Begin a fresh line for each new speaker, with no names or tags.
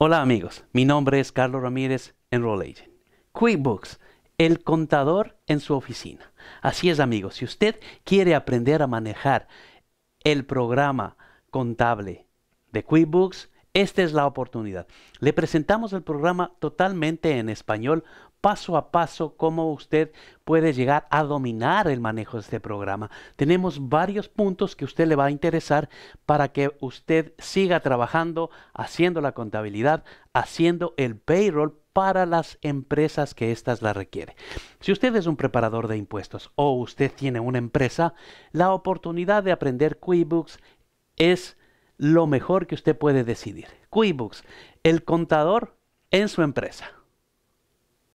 Hola amigos, mi nombre es Carlos Ramírez, Enroll Agent. QuickBooks, el contador en su oficina. Así es amigos, si usted quiere aprender a manejar el programa contable de QuickBooks, esta es la oportunidad. Le presentamos el programa totalmente en español paso a paso cómo usted puede llegar a dominar el manejo de este programa. Tenemos varios puntos que usted le va a interesar para que usted siga trabajando, haciendo la contabilidad, haciendo el payroll para las empresas que éstas la requieren. Si usted es un preparador de impuestos o usted tiene una empresa, la oportunidad de aprender QuickBooks es lo mejor que usted puede decidir. QuickBooks, el contador en su empresa.